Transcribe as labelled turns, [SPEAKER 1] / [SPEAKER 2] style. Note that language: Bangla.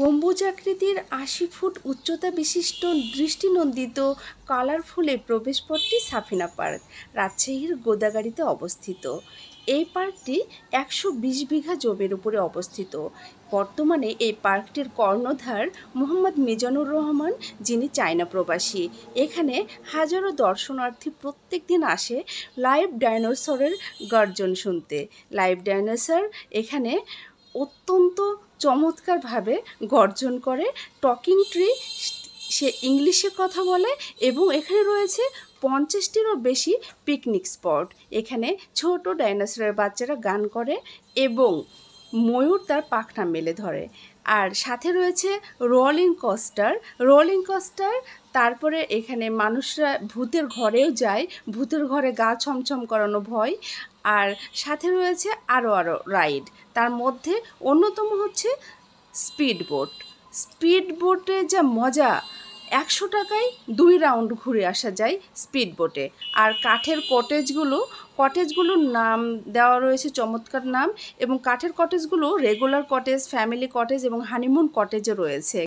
[SPEAKER 1] গম্বুজাকৃতির আশি ফুট উচ্চতা বিশিষ্ট দৃষ্টিনন্দিত কালারফুলের প্রবেশপথটি সাফিনা পার্ক রাজশাহীর গোদাগাড়িতে অবস্থিত এই পার্কটি একশো বিশ বিঘা জমির উপরে অবস্থিত বর্তমানে এই পার্কটির কর্ণধার মোহাম্মদ মিজানুর রহমান যিনি চায়না প্রবাসী এখানে হাজারো দর্শনার্থী প্রত্যেক দিন আসে লাইভ ডাইনোসরের গর্জন শুনতে লাইভ ডাইনোসর এখানে অত্যন্ত চমৎকারভাবে গর্জন করে টকিং ট্রি সে ইংলিশে কথা বলে এবং এখানে রয়েছে পঞ্চাশটিরও বেশি পিকনিক স্পট এখানে ছোট ডাইনোসরের বাচ্চারা গান করে এবং ময়ূর তার পাখনা মেলে ধরে আর সাথে রয়েছে রোলিং কস্টার রোলিং কস্টার তারপরে এখানে মানুষরা ভূতের ঘরেও যায় ভূতের ঘরে গা ছমছম করানো ভয় আর সাথে রয়েছে আরও আরও রাইড তার মধ্যে অন্যতম হচ্ছে স্পিড বোট স্পিড বোটে যা মজা একশো টাকায় দুই রাউন্ড ঘুরে আসা যায় স্পিড বোটে আর কাঠের কটেজগুলো কটেজগুলোর নাম দেওয়া রয়েছে চমৎকার নাম এবং কাঠের কটেজগুলো রেগুলার কটেজ ফ্যামিলি কটেজ এবং হানিমুন কটেজও রয়েছে